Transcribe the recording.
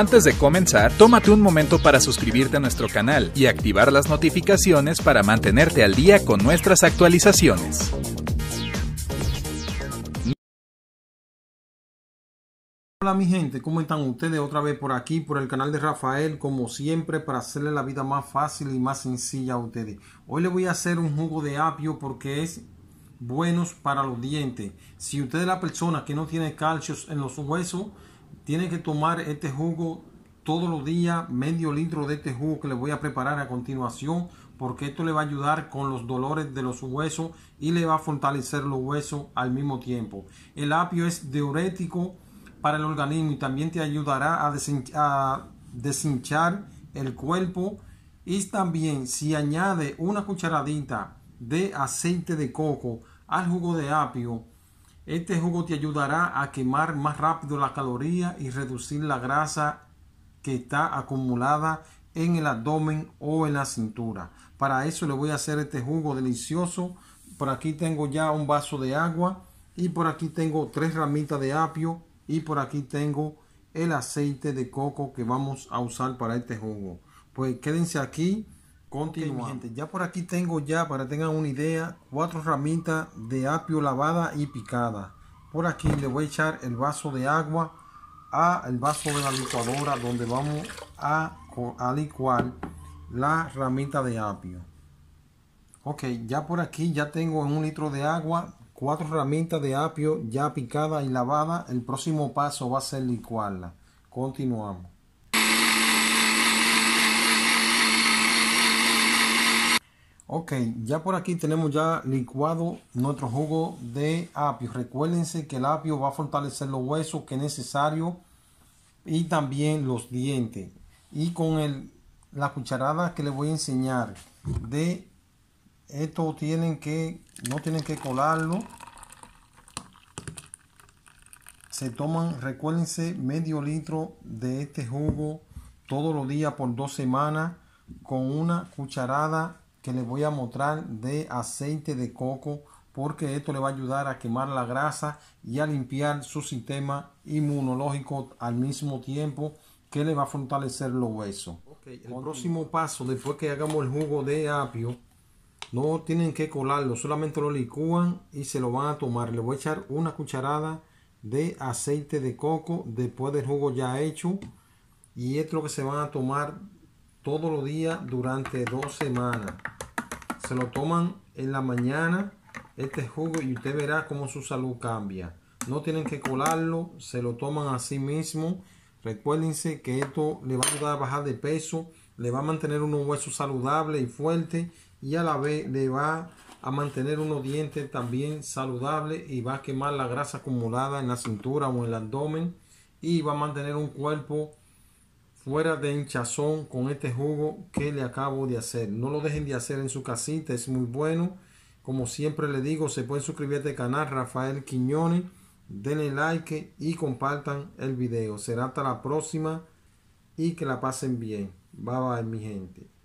Antes de comenzar, tómate un momento para suscribirte a nuestro canal y activar las notificaciones para mantenerte al día con nuestras actualizaciones. Hola mi gente, ¿cómo están ustedes? Otra vez por aquí, por el canal de Rafael, como siempre, para hacerle la vida más fácil y más sencilla a ustedes. Hoy le voy a hacer un jugo de apio porque es buenos para los dientes. Si usted es la persona que no tiene calcios en los huesos, tiene que tomar este jugo todos los días, medio litro de este jugo que le voy a preparar a continuación, porque esto le va a ayudar con los dolores de los huesos y le va a fortalecer los huesos al mismo tiempo. El apio es diurético para el organismo y también te ayudará a, desinchar a el cuerpo. Y también si añade una cucharadita de aceite de coco al jugo de apio, este jugo te ayudará a quemar más rápido la caloría y reducir la grasa que está acumulada en el abdomen o en la cintura. Para eso le voy a hacer este jugo delicioso. Por aquí tengo ya un vaso de agua y por aquí tengo tres ramitas de apio y por aquí tengo el aceite de coco que vamos a usar para este jugo. Pues quédense aquí Continuamos. ya por aquí tengo ya, para que tengan una idea, cuatro ramitas de apio lavada y picada. Por aquí le voy a echar el vaso de agua al vaso de la licuadora donde vamos a, licuar la ramita de apio. Ok, ya por aquí ya tengo en un litro de agua cuatro ramitas de apio ya picada y lavada. El próximo paso va a ser licuarla. Continuamos. Ok, ya por aquí tenemos ya licuado nuestro jugo de apio. Recuérdense que el apio va a fortalecer los huesos que es necesario y también los dientes. Y con el, la cucharada que les voy a enseñar de esto tienen que, no tienen que colarlo. Se toman, recuérdense, medio litro de este jugo todos los días por dos semanas con una cucharada que les voy a mostrar de aceite de coco porque esto le va a ayudar a quemar la grasa y a limpiar su sistema inmunológico al mismo tiempo que le va a fortalecer los huesos. el próximo paso, después que hagamos el jugo de apio, no tienen que colarlo, solamente lo licúan y se lo van a tomar. Le voy a echar una cucharada de aceite de coco después del jugo ya hecho y esto lo que se van a tomar todos los días durante dos semanas se lo toman en la mañana este jugo y usted verá cómo su salud cambia. No tienen que colarlo, se lo toman a sí mismo. Recuérdense que esto le va a ayudar a bajar de peso, le va a mantener unos huesos saludables y fuertes y a la vez le va a mantener unos dientes también saludables y va a quemar la grasa acumulada en la cintura o en el abdomen y va a mantener un cuerpo fuera de hinchazón con este jugo que le acabo de hacer. No lo dejen de hacer en su casita, es muy bueno. Como siempre le digo, se pueden suscribir al este canal, Rafael Quiñones. Denle like y compartan el video. Será hasta la próxima y que la pasen bien. Bye mi gente.